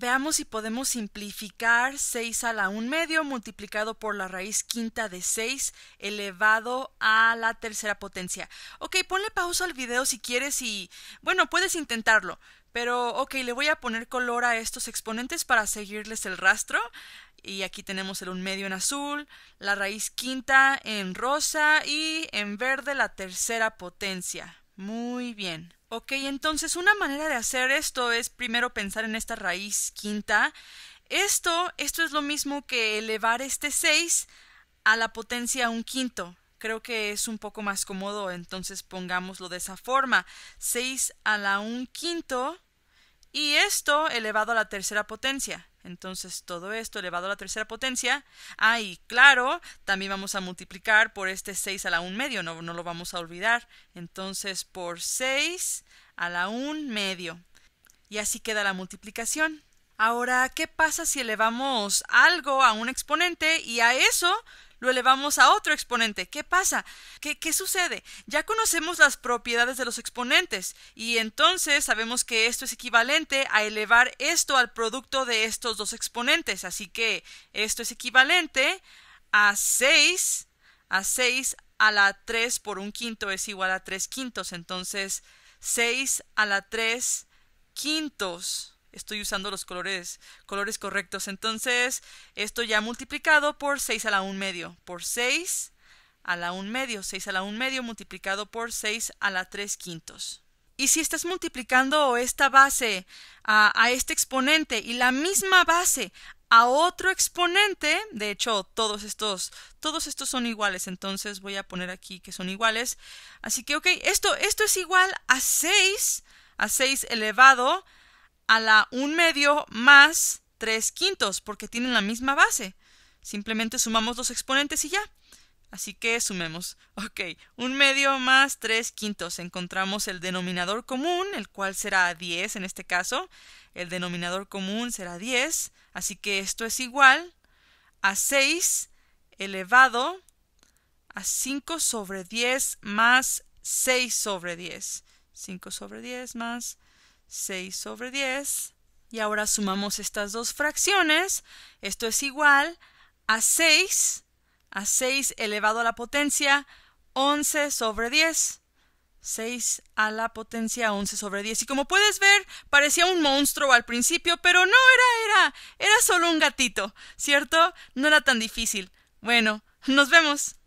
Veamos si podemos simplificar 6 a la 1 medio multiplicado por la raíz quinta de 6 elevado a la tercera potencia. Ok, ponle pausa al video si quieres y bueno, puedes intentarlo. Pero ok, le voy a poner color a estos exponentes para seguirles el rastro. Y aquí tenemos el 1 medio en azul, la raíz quinta en rosa y en verde la tercera potencia. Muy bien. Ok, entonces una manera de hacer esto es primero pensar en esta raíz quinta. Esto, esto es lo mismo que elevar este 6 a la potencia un quinto. Creo que es un poco más cómodo, entonces pongámoslo de esa forma. 6 a la un quinto y esto elevado a la tercera potencia. Entonces todo esto elevado a la tercera potencia. Ah, y claro, también vamos a multiplicar por este 6 a la 1 medio, no, no lo vamos a olvidar. Entonces por 6 a la 1 medio. Y así queda la multiplicación. Ahora, ¿qué pasa si elevamos algo a un exponente y a eso lo elevamos a otro exponente. ¿Qué pasa? ¿Qué, sucede? Ya conocemos las propiedades de los exponentes y entonces sabemos que esto es equivalente a elevar esto al producto de estos dos exponentes. Así que esto es equivalente a 6, a 6 a la 3 por un quinto es igual a 3 quintos. Entonces, 6 a la 3 quintos estoy usando los colores, colores correctos. Entonces, esto ya multiplicado por 6 a la 1 medio, por 6 a la 1 medio, 6 a la 1 medio multiplicado por 6 a la 3 quintos. Y si estás multiplicando esta base a, a este exponente y la misma base a otro exponente, de hecho todos estos, todos estos son iguales, entonces voy a poner aquí que son iguales. Así que, ok, esto, esto es igual a 6, a 6 elevado a la 1 medio más 3 quintos, porque tienen la misma base. Simplemente sumamos los exponentes y ya. Así que sumemos. Ok, 1 medio más 3 quintos. Encontramos el denominador común, el cual será 10 en este caso. El denominador común será 10. Así que esto es igual a 6 elevado a 5 sobre 10 más 6 sobre 10. 5 sobre 10 más 6 sobre 10. Y ahora sumamos estas dos fracciones. Esto es igual a 6, a 6 elevado a la potencia 11 sobre 10. 6 a la potencia 11 sobre 10. Y como puedes ver, parecía un monstruo al principio, pero no era, era, era solo un gatito, ¿cierto? No era tan difícil. Bueno, nos vemos.